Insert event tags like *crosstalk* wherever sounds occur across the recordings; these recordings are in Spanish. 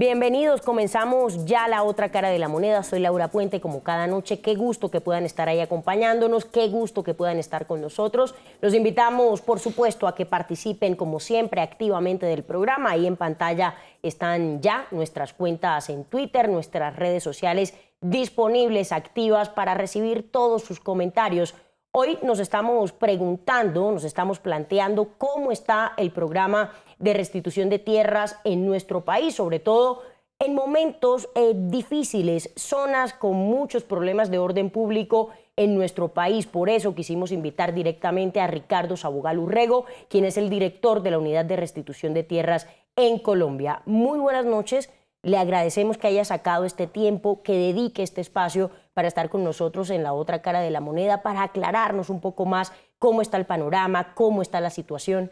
Bienvenidos, comenzamos ya la otra cara de la moneda. Soy Laura Puente, como cada noche, qué gusto que puedan estar ahí acompañándonos, qué gusto que puedan estar con nosotros. Los invitamos, por supuesto, a que participen, como siempre, activamente del programa. Ahí en pantalla están ya nuestras cuentas en Twitter, nuestras redes sociales disponibles, activas, para recibir todos sus comentarios Hoy nos estamos preguntando, nos estamos planteando cómo está el programa de restitución de tierras en nuestro país, sobre todo en momentos eh, difíciles, zonas con muchos problemas de orden público en nuestro país. Por eso quisimos invitar directamente a Ricardo Sabogal Urrego, quien es el director de la Unidad de Restitución de Tierras en Colombia. Muy buenas noches le agradecemos que haya sacado este tiempo, que dedique este espacio para estar con nosotros en la otra cara de la moneda, para aclararnos un poco más cómo está el panorama, cómo está la situación.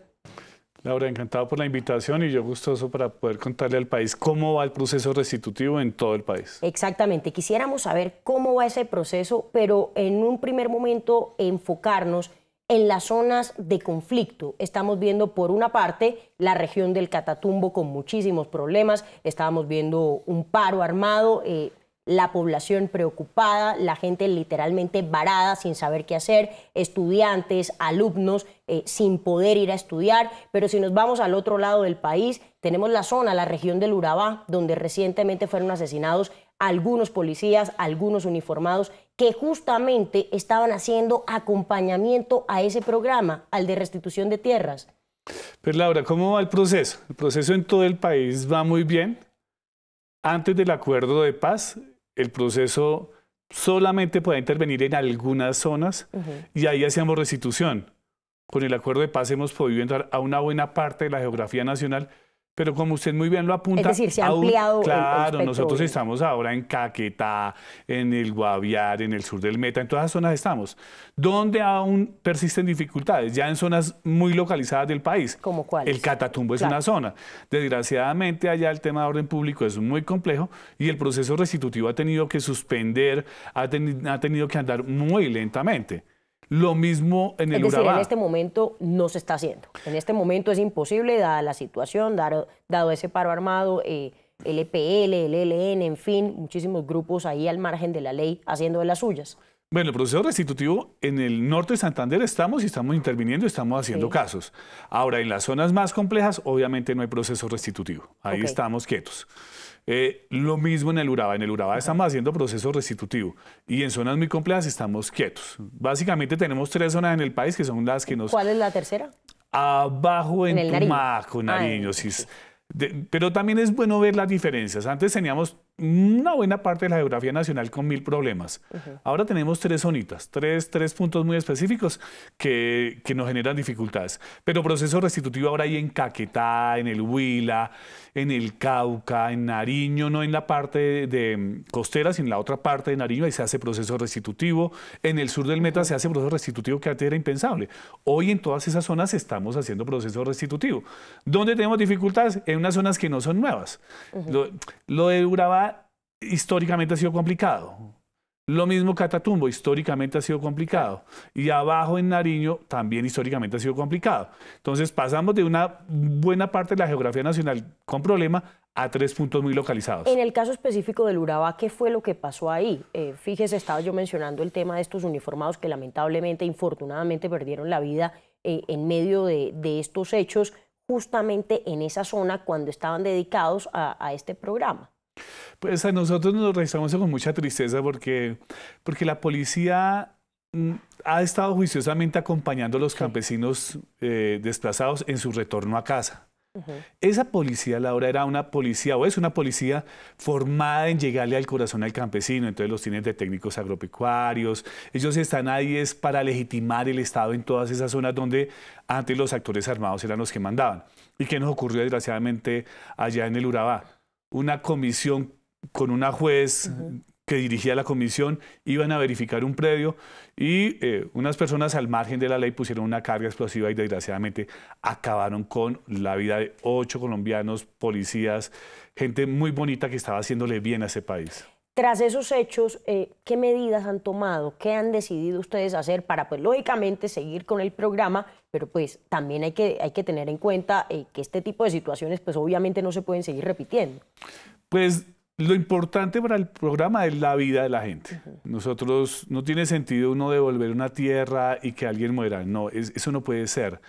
Laura, encantado por la invitación y yo gustoso para poder contarle al país cómo va el proceso restitutivo en todo el país. Exactamente, quisiéramos saber cómo va ese proceso, pero en un primer momento enfocarnos en las zonas de conflicto. Estamos viendo, por una parte, la región del Catatumbo con muchísimos problemas, estábamos viendo un paro armado. Eh, la población preocupada, la gente literalmente varada sin saber qué hacer, estudiantes, alumnos eh, sin poder ir a estudiar. Pero si nos vamos al otro lado del país, tenemos la zona, la región del Urabá, donde recientemente fueron asesinados algunos policías, algunos uniformados que justamente estaban haciendo acompañamiento a ese programa, al de restitución de tierras. Pero pues, Laura, ¿cómo va el proceso? El proceso en todo el país va muy bien. Antes del acuerdo de paz, el proceso solamente puede intervenir en algunas zonas y ahí hacíamos restitución. Con el acuerdo de paz hemos podido entrar a una buena parte de la geografía nacional pero como usted muy bien lo apunta... Claro, nosotros estamos ahora en Caquetá, en el Guaviar, en el sur del Meta, en todas las zonas estamos, donde aún persisten dificultades, ya en zonas muy localizadas del país. ¿Como cuál? El Catatumbo es una zona. Desgraciadamente allá el tema de orden público es muy complejo y el proceso restitutivo ha tenido que suspender, ha tenido que andar muy lentamente. Lo mismo en el Es decir, en este momento no se está haciendo. En este momento es imposible, dada la situación, dado, ese paro armado, eh, el EPL, el ELN, en fin, muchísimos grupos ahí al margen de la ley haciendo de las suyas. Bueno, el proceso restitutivo en el norte de Santander estamos y estamos interviniendo, estamos haciendo casos. Ahora, en las zonas más complejas, obviamente no hay proceso restitutivo. Ahí estamos quietos. Eh, lo mismo en el Urabá. En el Urabá estamos haciendo proceso restitutivo y en zonas muy complejas estamos quietos. Básicamente tenemos tres zonas en el país que son las que nos... ¿Cuál es la tercera? Abajo en, el Tumaco, ah, pero también es bueno ver las diferencias. Antes teníamos una buena parte de la geografía nacional con mil problemas. Ahora tenemos tres zonitas, tres, tres puntos muy específicos que, que, nos generan dificultades. Pero proceso restitutivo ahora hay en Caquetá, en el Huila, en el Cauca, en Nariño, no en la parte de, mm, costera, sino en la otra parte de Nariño, ahí se hace proceso restitutivo. En el sur del Meta se hace proceso restitutivo que antes era impensable. Hoy en todas esas zonas estamos haciendo proceso restitutivo. ¿Dónde tenemos dificultades? En unas zonas que no son nuevas. lo, lo de Urabá históricamente ha sido complicado. Lo mismo Catatumbo, históricamente ha sido complicado. Y abajo en Nariño también históricamente ha sido complicado. Entonces pasamos de una buena parte de la geografía nacional con problema a tres puntos muy localizados. En el caso específico del Urabá, ¿qué fue lo que pasó ahí? Eh, fíjese, estaba yo mencionando el tema de estos uniformados que lamentablemente, infortunadamente, perdieron la vida eh, en medio de, estos hechos, justamente en esa zona cuando estaban dedicados a este programa. Pues a nosotros nos registramos con mucha tristeza porque, porque la policía mm, ha estado juiciosamente acompañando a los campesinos eh, desplazados en su retorno a casa. Esa policía, Laura, era una policía o es una policía formada en llegarle al corazón al campesino, entonces los tienen de técnicos agropecuarios, ellos están ahí para legitimar el Estado en todas esas zonas donde antes los actores armados eran los que mandaban. ¿Y qué nos ocurrió desgraciadamente allá en el Urabá? Una comisión con una juez que dirigía la comisión, iban a verificar un predio y eh, unas personas al margen de la ley pusieron una carga explosiva y desgraciadamente acabaron con la vida de ocho colombianos, policías, gente muy bonita que estaba haciéndole bien a ese país. Tras esos hechos, eh, ¿qué medidas han tomado? ¿Qué han decidido ustedes hacer para, pues, lógicamente, seguir con el programa? Pero, pues, también hay que, hay que tener en cuenta eh, que este tipo de situaciones, pues, obviamente no se pueden seguir repitiendo. Pues, lo importante para el programa es la vida de la gente. Nosotros, no tiene sentido uno devolver una tierra y que alguien muera. No, eso no puede ser.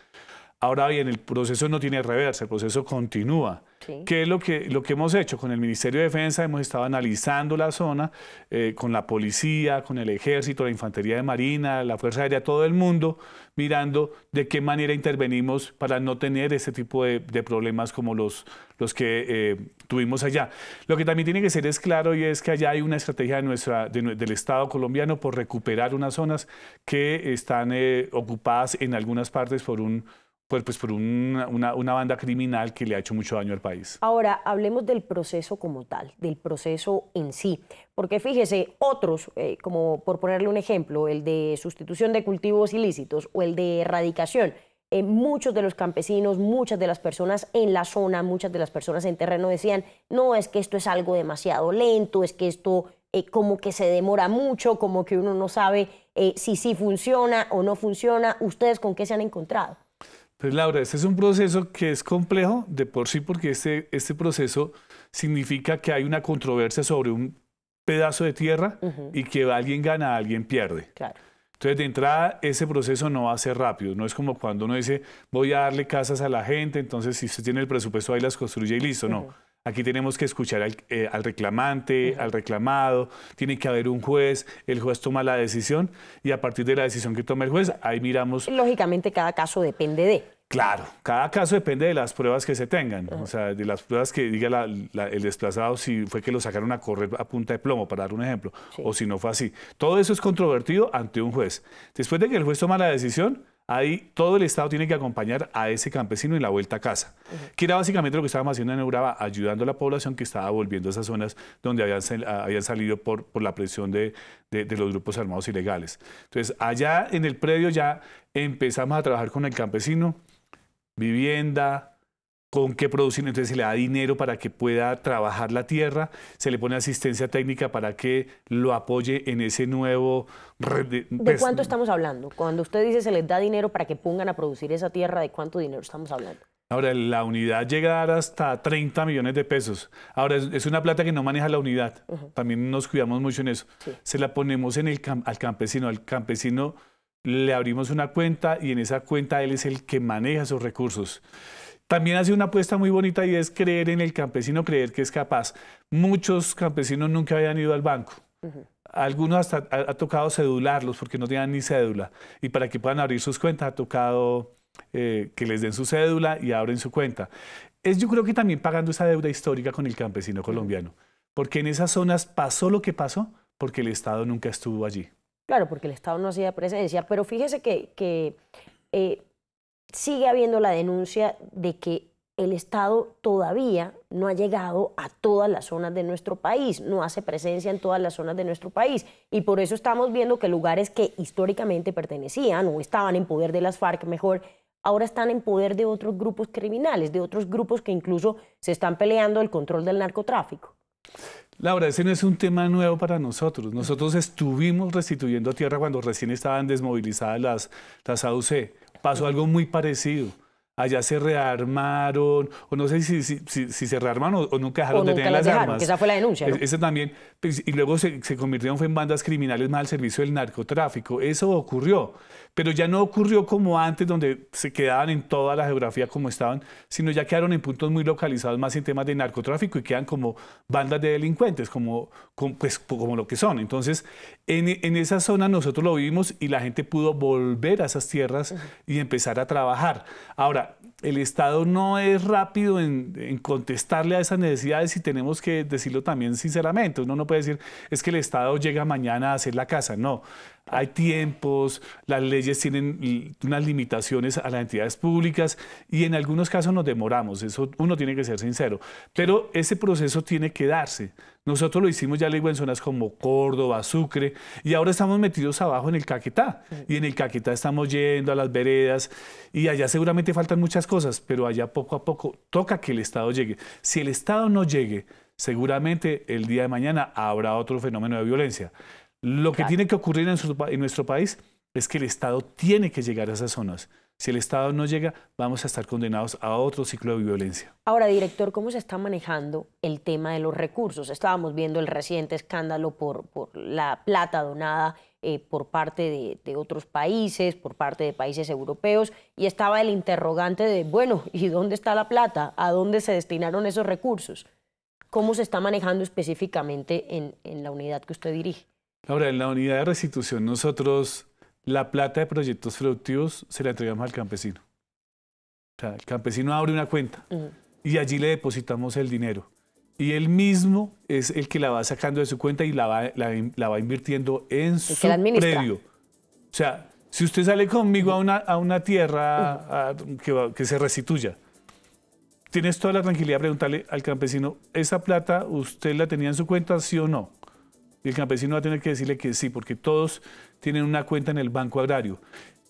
Ahora bien, el proceso no tiene reversa, el proceso continúa. ¿Qué es lo que, lo que hemos hecho? Con el Ministerio de Defensa hemos estado analizando la zona, eh, con la policía, con el ejército, la infantería de marina, la fuerza aérea, todo el mundo, mirando de qué manera intervenimos para no tener ese tipo de, problemas como los, los que eh, tuvimos allá. Lo que también tiene que ser es claro y es que allá hay una estrategia de nuestra, del Estado colombiano por recuperar unas zonas que están eh, ocupadas en algunas partes por un pues, por una, banda criminal que le ha hecho mucho daño al país. Ahora, hablemos del proceso como tal, del proceso en sí. Porque fíjese, otros, eh, como por ponerle un ejemplo, el de sustitución de cultivos ilícitos o el de erradicación, eh, muchos de los campesinos, muchas de las personas en la zona, muchas de las personas en terreno decían, no, es que esto es algo demasiado lento, es que esto eh, como que se demora mucho, como que uno no sabe si sí si funciona o no funciona. ¿Ustedes con qué se han encontrado? Pues Laura, este es un proceso que es complejo de por sí porque este, este proceso significa que hay una controversia sobre un pedazo de tierra y que alguien gana, alguien pierde. Claro. Entonces, de entrada, ese proceso no va a ser rápido. No es como cuando uno dice, voy a darle casas a la gente, entonces si usted tiene el presupuesto ahí las construye y listo. No Aquí tenemos que escuchar al, eh, reclamante, al reclamado, tiene que haber un juez, el juez toma la decisión y a partir de la decisión que toma el juez, ahí miramos... Lógicamente cada caso depende de... Claro, cada caso depende de las pruebas que se tengan, o sea, de las pruebas que diga el desplazado si fue que lo sacaron a correr a punta de plomo, para dar un ejemplo, o si no fue así. Todo eso es controvertido ante un juez. Después de que el juez toma la decisión, Ahí todo el Estado tiene que acompañar a ese campesino en la vuelta a casa, que era básicamente lo que estábamos haciendo en Euraba, ayudando a la población que estaba volviendo a esas zonas donde habían, ah, salido por, la presión de, de los grupos armados ilegales. Entonces, allá en el predio ya empezamos a trabajar con el campesino, vivienda, con qué producir, entonces se le da dinero para que pueda trabajar la tierra, se le pone asistencia técnica para que lo apoye en ese nuevo... ¿De pues, cuánto estamos hablando? Cuando usted dice se les da dinero para que pongan a producir esa tierra, ¿de cuánto dinero estamos hablando? Ahora, la unidad llega a dar hasta 30 millones de pesos. Ahora, es, una plata que no maneja la unidad. También nos cuidamos mucho en eso. Se la ponemos en el al campesino. Al campesino le abrimos una cuenta y en esa cuenta él es el que maneja sus recursos. También hace una apuesta muy bonita y es creer en el campesino, creer que es capaz. Muchos campesinos nunca habían ido al banco. Algunos hasta ha, tocado cedularlos porque no tenían ni cédula. Y para que puedan abrir sus cuentas ha tocado eh, que les den su cédula y abren su cuenta. Es yo creo que también pagando esa deuda histórica con el campesino colombiano. Porque en esas zonas pasó lo que pasó porque el Estado nunca estuvo allí. Claro, porque el Estado no hacía presencia. Pero fíjese que, eh, sigue habiendo la denuncia de que el Estado todavía no ha llegado a todas las zonas de nuestro país, no hace presencia en todas las zonas de nuestro país. Y por eso estamos viendo que lugares que históricamente pertenecían o estaban en poder de las FARC, mejor, ahora están en poder de otros grupos criminales, de otros grupos que incluso se están peleando el control del narcotráfico. Laura, ese no es un tema nuevo para nosotros. Nosotros estuvimos restituyendo tierra cuando recién estaban desmovilizadas las, las AUC. Pasó algo muy parecido. Allá se rearmaron, o no sé si, si, se rearmaron o, nunca dejaron de tener las, armas. esa fue la denuncia. también. Pues, y luego se, convirtieron en bandas criminales más al servicio del narcotráfico. Eso ocurrió. Pero ya no ocurrió como antes, donde se quedaban en toda la geografía como estaban, sino ya quedaron en puntos muy localizados más en temas de narcotráfico y quedan como bandas de delincuentes, como, como, pues, como lo que son. Entonces, en, esa zona nosotros lo vivimos y la gente pudo volver a esas tierras y empezar a trabajar. Ahora, el Estado no es rápido en, en, contestarle a esas necesidades y tenemos que decirlo también sinceramente. Uno no puede decir, es que el Estado llega mañana a hacer la casa. No, hay tiempos, las leyes tienen unas limitaciones a las entidades públicas y en algunos casos nos demoramos, eso uno tiene que ser sincero, pero ese proceso tiene que darse. Nosotros lo hicimos ya en zonas como Córdoba, Sucre y ahora estamos metidos abajo en el Caquetá y en el Caquetá estamos yendo a las veredas y allá seguramente faltan muchas cosas, pero allá poco a poco toca que el Estado llegue. Si el Estado no llegue, seguramente el día de mañana habrá otro fenómeno de violencia. Lo que tiene que ocurrir en, nuestro país es que el Estado tiene que llegar a esas zonas. Si el Estado no llega, vamos a estar condenados a otro ciclo de violencia. Ahora, director, ¿cómo se está manejando el tema de los recursos? Estábamos viendo el reciente escándalo por, la plata donada eh, por parte de, otros países, por parte de países europeos, y estaba el interrogante de, bueno, ¿y dónde está la plata? ¿A dónde se destinaron esos recursos? ¿Cómo se está manejando específicamente en la unidad que usted dirige? Ahora, en la unidad de restitución, nosotros la plata de proyectos productivos se la entregamos al campesino. O sea, el campesino abre una cuenta y allí le depositamos el dinero. Y él mismo es el que la va sacando de su cuenta y la va, invirtiendo en su previo. O sea, si usted sale conmigo a, una, a una tierra que, que se restituya, tienes toda la tranquilidad de preguntarle al campesino, ¿esa plata usted la tenía en su cuenta, sí o no? Y el campesino va a tener que decirle que sí, porque todos tienen una cuenta en el Banco Agrario.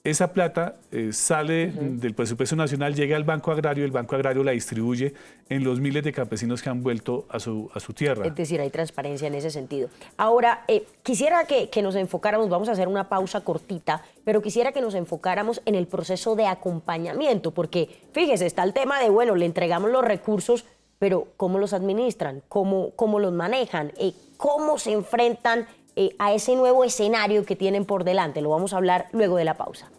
Esa plata eh, sale del presupuesto nacional, llega al Banco Agrario, y el Banco Agrario la distribuye en los miles de campesinos que han vuelto a su, a su tierra. Es decir, hay transparencia en ese sentido. Ahora, eh, quisiera que, que nos enfocáramos, vamos a hacer una pausa cortita, pero quisiera que nos enfocáramos en el proceso de acompañamiento, porque fíjese, está el tema de, bueno, le entregamos los recursos, pero cómo los administran, cómo, cómo los manejan, eh, cómo se enfrentan eh, a ese nuevo escenario que tienen por delante. Lo vamos a hablar luego de la pausa.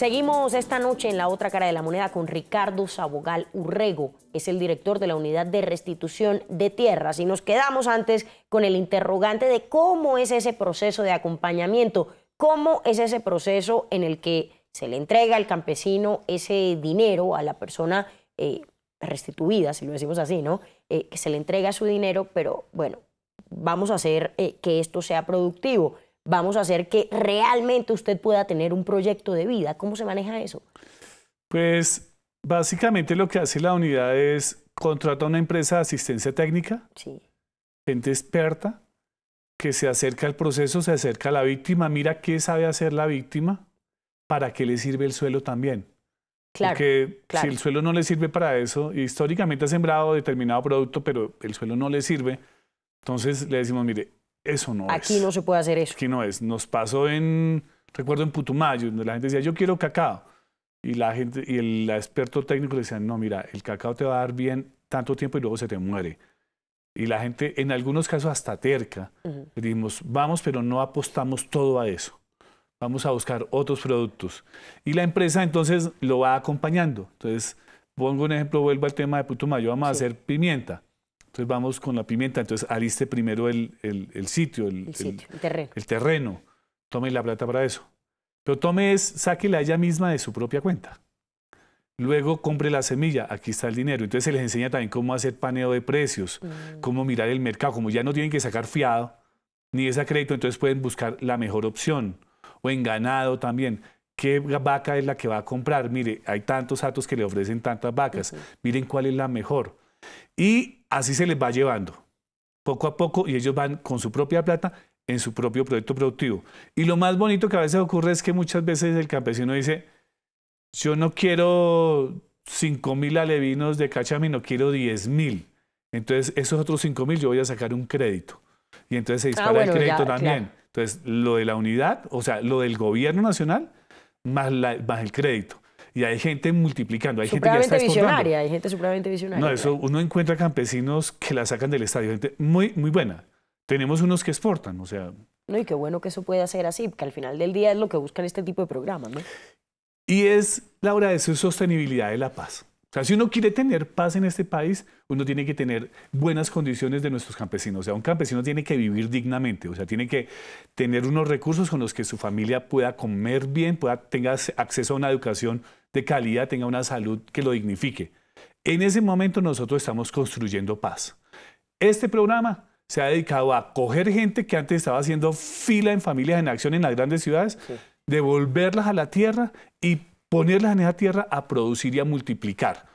Seguimos esta noche en la otra cara de la moneda con Ricardo Sabogal Urrego, es el director de la Unidad de Restitución de Tierras y nos quedamos antes con el interrogante de cómo es ese proceso de acompañamiento, cómo es ese proceso en el que se le entrega al campesino ese dinero a la persona eh, restituida, si lo decimos así, ¿no? Eh, que se le entrega su dinero, pero bueno, vamos a hacer eh, que esto sea productivo vamos a hacer que realmente usted pueda tener un proyecto de vida. ¿Cómo se maneja eso? Pues básicamente lo que hace la unidad es contrata una empresa de asistencia técnica, gente experta, que se acerca al proceso, se acerca a la víctima, mira qué sabe hacer la víctima, para qué le sirve el suelo también. Claro, Porque si el suelo no le sirve para eso, históricamente ha sembrado determinado producto, pero el suelo no le sirve, entonces le decimos, mire, eso no Aquí es. Aquí no se puede hacer eso. Aquí no es. Nos pasó en, recuerdo en Putumayo, donde la gente decía, yo quiero cacao. Y la gente, y el experto técnico le decía, no, mira, el cacao te va a dar bien tanto tiempo y luego se te muere. Y la gente, en algunos casos hasta terca, le dijimos, vamos, pero no apostamos todo a eso. Vamos a buscar otros productos. Y la empresa entonces lo va acompañando. Entonces, pongo un ejemplo, vuelvo al tema de Putumayo, vamos a hacer pimienta vamos con la pimienta. Entonces aliste primero el, sitio, el, terreno. el, Tome la plata para eso. Pero tome es, sáquela ella misma de su propia cuenta. Luego compre la semilla, aquí está el dinero. Entonces se les enseña también cómo hacer paneo de precios, mm. cómo mirar el mercado. Como ya no tienen que sacar fiado ni ese crédito, entonces pueden buscar la mejor opción. O en ganado también. ¿Qué vaca es la que va a comprar? Mire, hay tantos datos que le ofrecen tantas vacas. Miren cuál es la mejor. Y así se les va llevando, poco a poco, y ellos van con su propia plata en su propio proyecto productivo. Y lo más bonito que a veces ocurre es que muchas veces el campesino dice, yo no quiero cinco mil alevinos de cachamino quiero diez mil. Entonces, esos otros cinco mil yo voy a sacar un crédito. Y entonces se ah, dispara el crédito también. Entonces, lo de la unidad, o sea, lo del gobierno nacional, más el crédito y hay gente multiplicando. Hay gente que está visionaria, hay gente supremamente visionaria. No, eso uno encuentra campesinos que la sacan del estadio, gente muy, muy buena. Tenemos unos que exportan, o sea... No, y qué bueno que eso pueda ser así, que al final del día es lo que buscan este tipo de programas, ¿no? Y es, Laura, eso es sostenibilidad de la paz. O sea, si uno quiere tener paz en este país, uno tiene que tener buenas condiciones de nuestros campesinos. O sea, un campesino tiene que vivir dignamente, o sea, tiene que tener unos recursos con los que su familia pueda comer bien, pueda tenga acceso a una educación de calidad, tenga una salud que lo dignifique. En ese momento nosotros estamos construyendo paz. Este programa se ha dedicado a coger gente que antes estaba haciendo fila en familias en acción en las grandes ciudades, devolverlas a la tierra y la en esa tierra a producir y a multiplicar.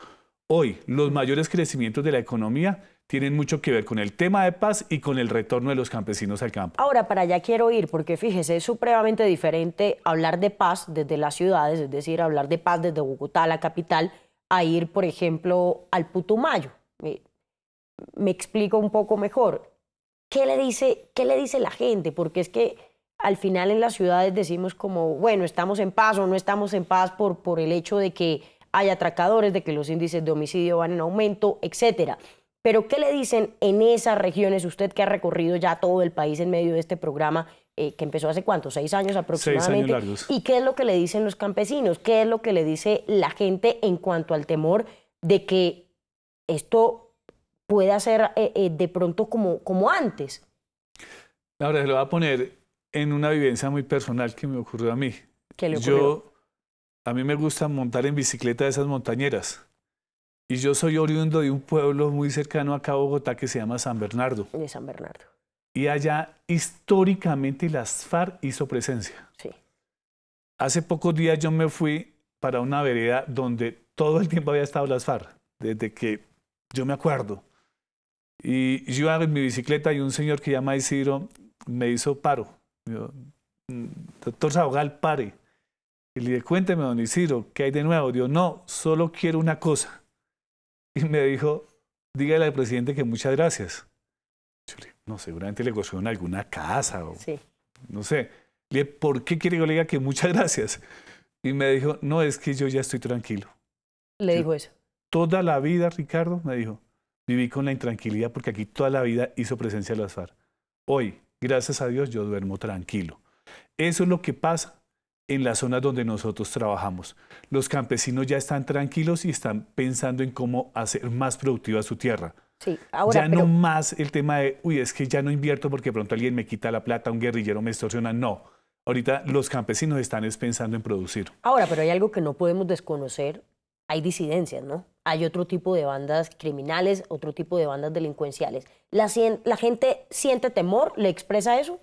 Hoy, los mayores crecimientos de la economía tienen mucho que ver con el tema de paz y con el retorno de los campesinos al campo. Ahora, para allá quiero ir, porque fíjese, es supremamente diferente hablar de paz desde las ciudades, es decir, hablar de paz desde Bogotá, la capital, a ir, por ejemplo, al Putumayo. Me, explico un poco mejor. ¿Qué le, dice, ¿Qué le dice la gente? Porque es que al final en las ciudades decimos como, bueno, estamos en paz o no estamos en paz por, por el hecho de que hay atracadores, de que los índices de homicidio van en aumento, etcétera. Pero ¿qué le dicen en esas regiones, usted que ha recorrido ya todo el país en medio de este programa, eh, que empezó hace cuánto, seis años aproximadamente? ¿Y qué es lo que le dicen los campesinos? ¿Qué es lo que le dice la gente en cuanto al temor de que esto pueda ser eh, eh, de pronto como, como antes? Ahora se lo voy a poner en una vivencia muy personal que me ocurrió a mí. ¿Qué le ocurrió? Yo, a mí me gusta montar en bicicleta de esas montañeras. Y yo soy oriundo de un pueblo muy cercano acá a Bogotá que se llama San Bernardo. De San Bernardo. Y allá históricamente las FARC hizo presencia. Sí. Hace pocos días yo me fui para una vereda donde todo el tiempo había estado las FARC, desde que yo me acuerdo. Y yo iba en mi bicicleta y un señor que llama Isidro me hizo paro. Mm, doctor Zahogal, pare. Y le dije, cuénteme, don Isidro, ¿qué hay de nuevo? Dijo, no, solo quiero una cosa. Y me dijo, dígale al presidente que muchas gracias. no, seguramente le cogió en alguna casa o sí. no sé. Le dije, ¿por qué quiere que le diga que muchas gracias? Y me dijo, no, es que yo ya estoy tranquilo. Le dijo eso. Toda la vida, Ricardo, me dijo, viví con la intranquilidad porque aquí toda la vida hizo presencia las FARC. Hoy, gracias a Dios yo duermo tranquilo. Eso es lo que pasa en las zonas donde nosotros trabajamos. Los campesinos ya están tranquilos y están pensando en cómo hacer más productiva su tierra. Sí, ya no más el tema de, uy, es que ya no invierto porque pronto alguien me quita la plata, un guerrillero me extorsiona. No, ahorita los campesinos están pensando en producir. Ahora, pero hay algo que no podemos desconocer, hay disidencias, ¿no? hay otro tipo de bandas criminales, otro tipo de bandas delincuenciales. ¿La, gente siente temor? ¿Le expresa eso?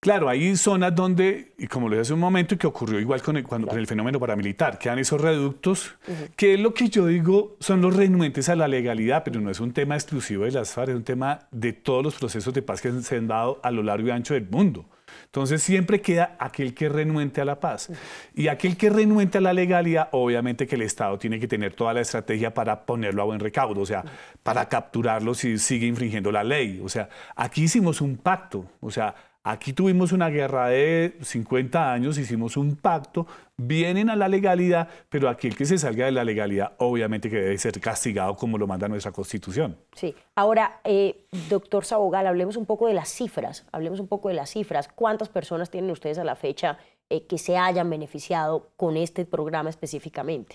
Claro, hay zonas donde, y como lo dije hace un momento, que ocurrió igual con el, fenómeno paramilitar, quedan esos reductos, que es lo que yo digo son los renuentes a la legalidad, pero no es un tema exclusivo de las FARC, es un tema de todos los procesos de paz que se han dado a lo largo y ancho del mundo. Entonces siempre queda aquel que renuente a la paz. Y aquel que renuente a la legalidad, obviamente que el Estado tiene que tener toda la estrategia para ponerlo a buen recaudo, o sea, para capturarlo si sigue infringiendo la ley. O sea, aquí hicimos un pacto, o sea, Aquí tuvimos una guerra de 50 años, hicimos un pacto, vienen a la legalidad, pero aquel que se salga de la legalidad obviamente que debe ser castigado como lo manda nuestra constitución. Sí, ahora, eh, doctor Sabogal, hablemos un poco de las cifras, hablemos un poco de las cifras. ¿Cuántas personas tienen ustedes a la fecha eh, que se hayan beneficiado con este programa específicamente?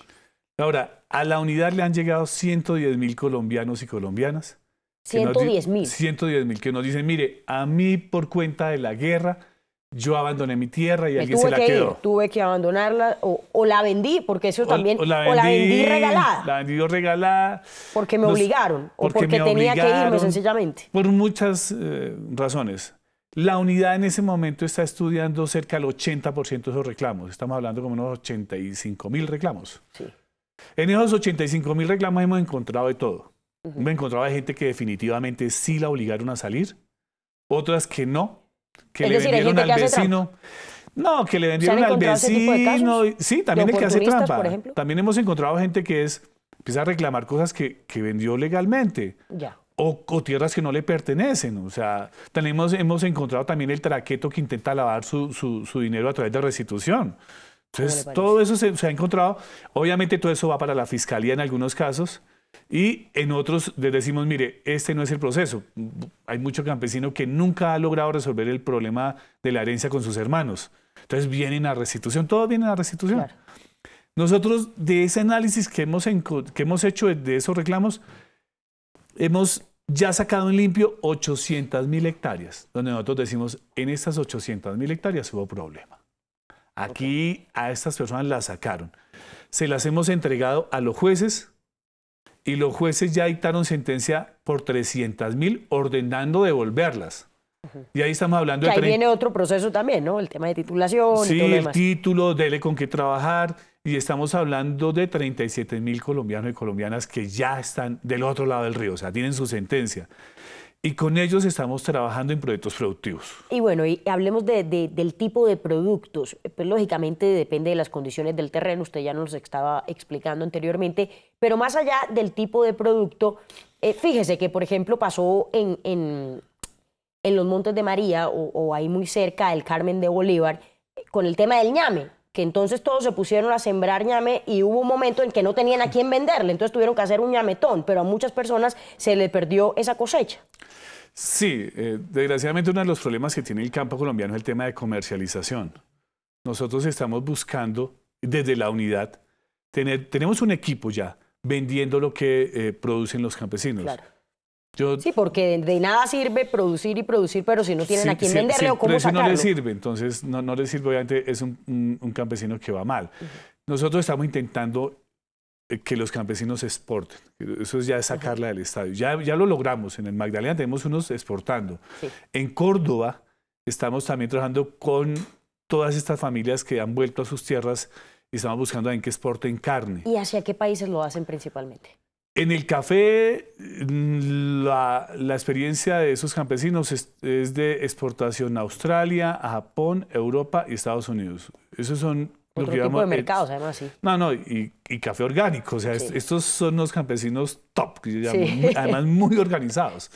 Ahora, a la unidad le han llegado 110 mil colombianos y colombianas 110 mil. 110 mil que nos dicen, mire, a mí por cuenta de la guerra, yo abandoné mi tierra y alguien se la quedó. Ir, tuve que abandonarla o, la vendí, porque eso también. O la, vendí, regalada. La vendí regalada. Porque me obligaron porque o porque tenía que irme sencillamente. Por muchas eh, razones. La unidad en ese momento está estudiando cerca del 80% de esos reclamos. Estamos hablando como unos 85 mil reclamos. En esos 85 mil reclamos hemos encontrado de todo me he Me encontraba gente que definitivamente sí la obligaron a salir, otras que no, que le vendieron al vecino. No, que le vendieron al vecino. Sí, también el que hace trampa. También hemos encontrado gente que es empieza a reclamar cosas que, vendió legalmente. O, tierras que no le pertenecen. O sea, tenemos, hemos encontrado también el traqueto que intenta lavar su, dinero a través de restitución. Entonces, todo eso se, ha encontrado. Obviamente, todo eso va para la fiscalía en algunos casos. Y en otros les decimos, mire, este no es el proceso. Hay mucho campesino que nunca ha logrado resolver el problema de la herencia con sus hermanos. Entonces vienen a restitución, todos vienen a restitución. Nosotros de ese análisis que hemos, que hemos hecho de esos reclamos, hemos ya sacado en limpio 800 mil hectáreas, donde nosotros decimos, en estas 800 mil hectáreas hubo problema. Aquí a estas personas las sacaron. Se las hemos entregado a los jueces, y los jueces ya dictaron sentencia por 300 mil ordenando devolverlas. Y ahí estamos hablando de... Ahí viene otro proceso también, ¿no? El tema de titulación. Sí, y todo el título, dele con qué trabajar. Y estamos hablando de 37 mil colombianos y colombianas que ya están del otro lado del río, o sea, tienen su sentencia y con ellos estamos trabajando en proyectos productivos. Y bueno, hablemos del tipo de productos. Eh, pues, lógicamente depende de las condiciones del terreno, usted ya nos estaba explicando anteriormente, pero más allá del tipo de producto, eh, fíjese que por ejemplo pasó en, en, los Montes de María o, ahí muy cerca del Carmen de Bolívar eh, con el tema del ñame, que entonces todos se pusieron a sembrar ñame y hubo un momento en que no tenían a quién venderle, entonces tuvieron que hacer un ñametón, pero a muchas personas se le perdió esa cosecha. Sí, eh, desgraciadamente uno de los problemas que tiene el campo colombiano es el tema de comercialización. Nosotros estamos buscando desde la unidad, tener, tenemos un equipo ya vendiendo lo que eh, producen los campesinos. Claro. Yo, sí, porque de nada sirve producir y producir, pero si no tienen a quién venderlo, o cómo sacarlo. no le sirve, entonces no, les sirve, obviamente es un, campesino que va mal. Nosotros estamos intentando que los campesinos exporten. Eso es ya es sacarla del estadio. Ya, ya lo logramos. En el Magdalena tenemos unos exportando. En Córdoba estamos también trabajando con todas estas familias que han vuelto a sus tierras y estamos buscando en qué exporten carne. ¿Y hacia qué países lo hacen principalmente? En el café, mm, la, experiencia de esos campesinos es, de exportación a Australia, a Japón, Europa y Estados Unidos. Esos son otro tipo de mercados, además, sí. No, no, y, café orgánico. O sea, estos son los campesinos top, además muy organizados.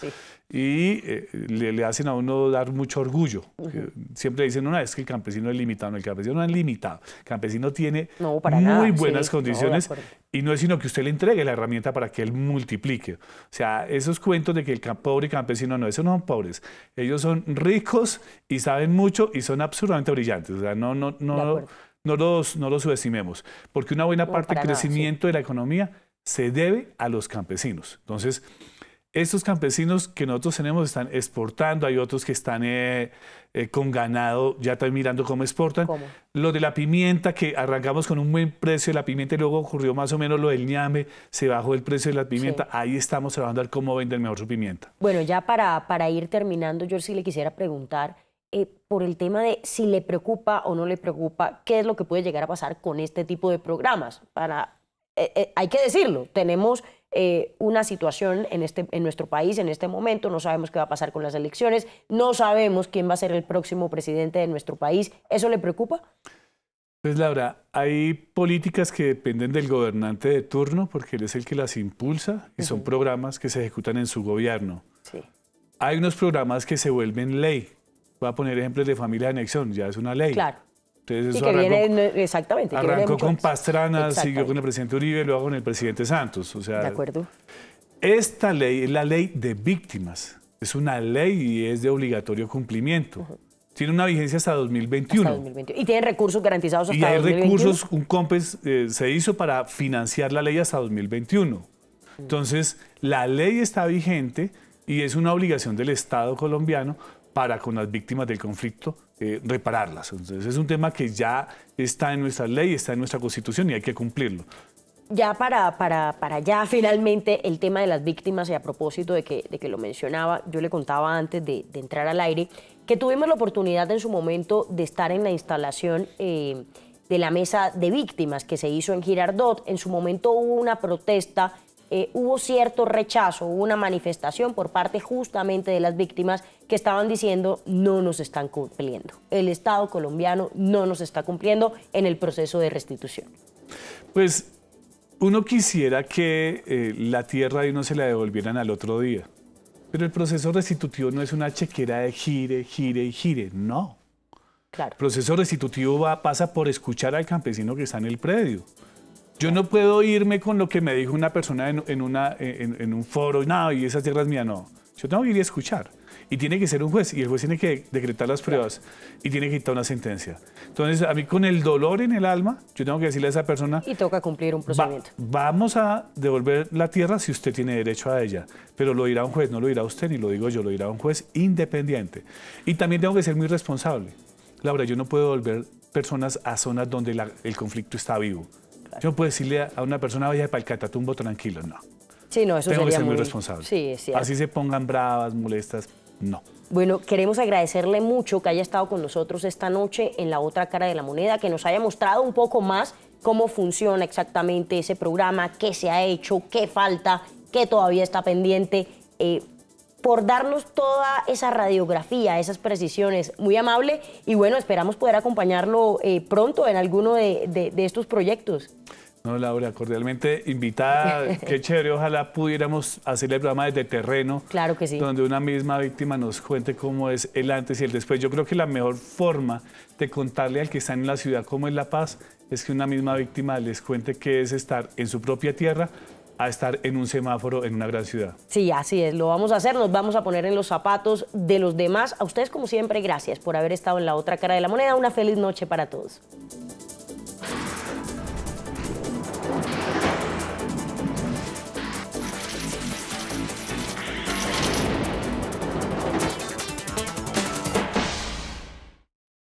Y eh, le, hacen a uno dar mucho orgullo. Eh, siempre dicen una vez que el campesino es limitado. No, el campesino no es limitado. El campesino tiene muy buenas condiciones y no es sino que usted le entregue la herramienta para que él multiplique. O sea, esos cuentos de que el pobre campesino no, eso no son pobres. Ellos son ricos y saben mucho y son absolutamente brillantes. O sea, no, no, no no los, no los subestimemos, porque una buena parte del crecimiento de la economía se debe a los campesinos. Entonces, estos campesinos que nosotros tenemos están exportando, hay otros que están eh, eh, con ganado, ya están mirando cómo exportan. Lo de la pimienta, que arrancamos con un buen precio de la pimienta y luego ocurrió más o menos lo del ñame, se bajó el precio de la pimienta, ahí estamos trabajando cómo vender mejor su pimienta. Bueno, ya para, para ir terminando, yo sí le quisiera preguntar eh, por el tema de si le preocupa o no le preocupa qué es lo que puede llegar a pasar con este tipo de programas. Para, eh, eh, hay que decirlo, tenemos una situación en, este, en nuestro país en este momento, no sabemos qué va a pasar con las elecciones, no sabemos quién va a ser el próximo presidente de nuestro país. ¿Eso le preocupa? Pues Laura, hay políticas que dependen del gobernante de turno porque él es el que las impulsa y son programas que se ejecutan en su gobierno. Sí. Hay unos programas que se vuelven ley, Voy a poner ejemplos de familia de anexión, ya es una ley. Claro. Entonces, eso y que exactamente. arrancó con Pastrana, siguió con el presidente Uribe, luego con el presidente Santos. O sea, de acuerdo. Esta ley es la ley de víctimas. Es una ley y es de obligatorio cumplimiento. Tiene una vigencia hasta 2021. Hasta Y tiene recursos garantizados hasta 2021. Y hay recursos, un COMPES eh, se hizo para financiar la ley hasta 2021. Mm. Entonces, la ley está vigente y es una obligación del Estado colombiano para con las víctimas del conflicto eh, repararlas. Entonces es un tema que ya está en nuestra ley, está en nuestra constitución y hay que cumplirlo. Ya para, para, para ya finalmente el tema de las víctimas y a propósito de que, que lo mencionaba, yo le contaba antes de, entrar al aire que tuvimos la oportunidad en su momento de estar en la instalación eh, de la mesa de víctimas que se hizo en Girardot. En su momento hubo una protesta eh, hubo cierto rechazo, hubo una manifestación por parte justamente de las víctimas que estaban diciendo no nos están cumpliendo, el Estado colombiano no nos está cumpliendo en el proceso de restitución. Pues uno quisiera que eh, la tierra de uno se la devolvieran al otro día, pero el proceso restitutivo no es una chequera de gire, gire y gire, no. El proceso restitutivo va, pasa por escuchar al campesino que está en el predio yo no puedo irme con lo que me dijo una persona en, una, en, un foro, nada y esas tierras mías, no. Yo tengo que ir y escuchar. Y tiene que ser un juez, y el juez tiene que decretar las pruebas, y tiene que quitar una sentencia. Entonces, a mí con el dolor en el alma, yo tengo que decirle a esa persona... Y toca cumplir un procedimiento. vamos a devolver la tierra si usted tiene derecho a ella, pero lo dirá un juez, no lo dirá usted, ni lo digo yo, lo dirá un juez independiente. Y también tengo que ser muy responsable. Laura, yo no puedo devolver personas a zonas donde el conflicto está vivo. Yo puedo decirle a una persona, vaya para el catatumbo tranquilo, no. Sí, no, eso Tengo sería que ser muy, responsable. Sí, Así se pongan bravas, molestas, no. Bueno, queremos agradecerle mucho que haya estado con nosotros esta noche en la otra cara de la moneda, que nos haya mostrado un poco más cómo funciona exactamente ese programa, qué se ha hecho, qué falta, qué todavía está pendiente. Eh, por darnos toda esa radiografía, esas precisiones. Muy amable y bueno, esperamos poder acompañarlo eh, pronto en alguno de, de, estos proyectos. No, Laura, cordialmente invitada. *laughs* Qué chévere, ojalá pudiéramos hacer el programa desde terreno. Claro que sí. Donde una misma víctima nos cuente cómo es el antes y el después. Yo creo que la mejor forma de contarle al que está en la ciudad cómo es la paz es que una misma víctima les cuente qué es estar en su propia tierra, a estar en un semáforo en una gran ciudad. Sí, así es, lo vamos a hacer, nos vamos a poner en los zapatos de los demás. A ustedes, como siempre, gracias por haber estado en la otra cara de la moneda. Una feliz noche para todos.